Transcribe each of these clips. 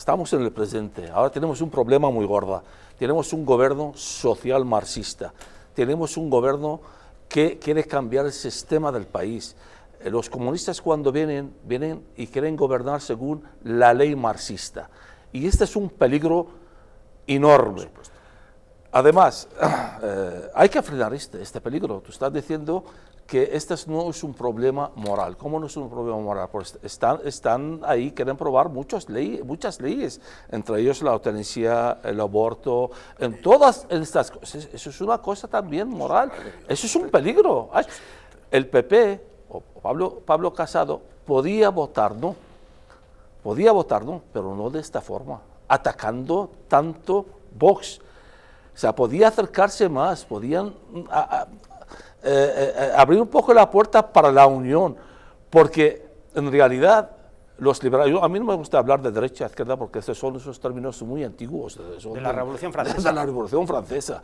Estamos en el presente. Ahora tenemos un problema muy gorda. Tenemos un gobierno social marxista. Tenemos un gobierno que quiere cambiar el sistema del país. Eh, los comunistas cuando vienen, vienen y quieren gobernar según la ley marxista. Y este es un peligro enorme. Además, eh, hay que frenar este, este, peligro. Tú estás diciendo que este no es un problema moral. ¿Cómo no es un problema moral? Pues están, están ahí, quieren probar muchas, leyes, muchas leyes, entre ellos la eutanasia, el aborto, en todas estas cosas. Eso es una cosa también moral. Eso es un peligro. El PP, o Pablo, Pablo Casado, podía votar no, podía votar no, pero no de esta forma, atacando tanto Vox o sea, podía acercarse más, podían mm, eh, eh, eh, abrir un poco la puerta para la unión, porque en realidad los liberales, a mí no me gusta hablar de derecha izquierda porque esos son esos términos muy antiguos. de la Revolución Francesa. la Revolución Francesa.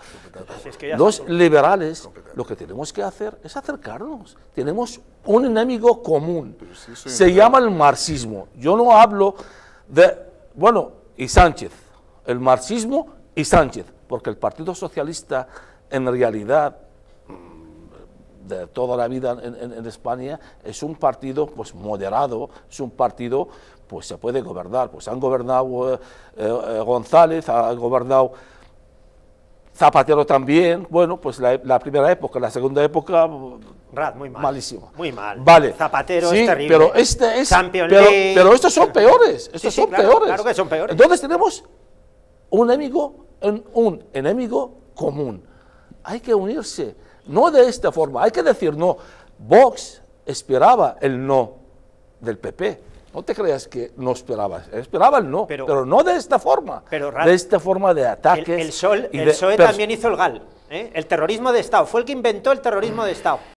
los liberales lo que tenemos que hacer es acercarnos. Tenemos un enemigo común. Se llama el marxismo. Yo no hablo de, bueno, y Sánchez. El marxismo y Sánchez porque el Partido Socialista en realidad de toda la vida en, España es un partido pues moderado, es un partido pues se puede gobernar, pues han gobernado eh, eh, González, ha gobernado Zapatero también, bueno, pues la, primera época, la segunda época Malísimo. Muy mal. Vale. Zapatero es terrible. Pero este es pero, estos son peores, estos son peores. Entonces tenemos un enemigo en un enemigo común. Hay que unirse, no de esta forma, hay que decir no. Vox esperaba el no del PP. No te creas que no esperaba, esperaba el no, pero, no de esta forma, de esta forma de ataques. El, el, sol, el PSOE también hizo el GAL, ¿eh? el terrorismo de Estado, fue el que inventó el terrorismo de Estado.